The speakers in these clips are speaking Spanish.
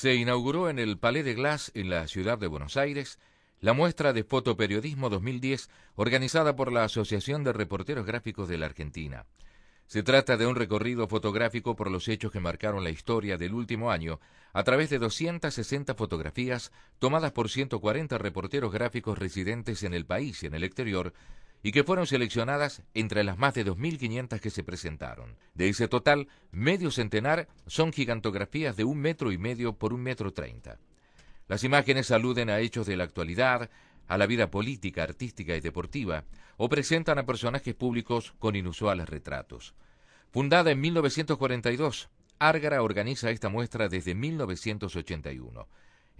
se inauguró en el Palais de Glass en la ciudad de Buenos Aires la muestra de fotoperiodismo 2010 organizada por la Asociación de Reporteros Gráficos de la Argentina. Se trata de un recorrido fotográfico por los hechos que marcaron la historia del último año a través de 260 fotografías tomadas por 140 reporteros gráficos residentes en el país y en el exterior y que fueron seleccionadas entre las más de 2.500 que se presentaron. De ese total, medio centenar son gigantografías de un metro y medio por un metro treinta. Las imágenes aluden a hechos de la actualidad, a la vida política, artística y deportiva, o presentan a personajes públicos con inusuales retratos. Fundada en 1942, Árgara organiza esta muestra desde 1981.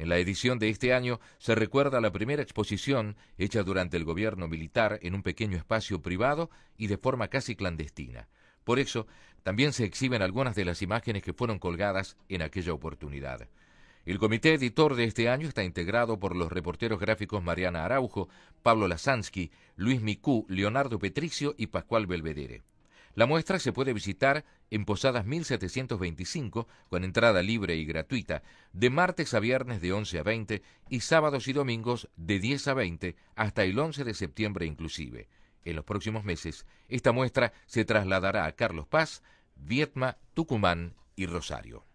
En la edición de este año se recuerda la primera exposición hecha durante el gobierno militar en un pequeño espacio privado y de forma casi clandestina. Por eso, también se exhiben algunas de las imágenes que fueron colgadas en aquella oportunidad. El comité editor de este año está integrado por los reporteros gráficos Mariana Araujo, Pablo Lasansky, Luis Micú, Leonardo Petricio y Pascual Belvedere. La muestra se puede visitar en Posadas 1725, con entrada libre y gratuita, de martes a viernes de 11 a 20 y sábados y domingos de 10 a 20 hasta el 11 de septiembre inclusive. En los próximos meses, esta muestra se trasladará a Carlos Paz, Vietma, Tucumán y Rosario.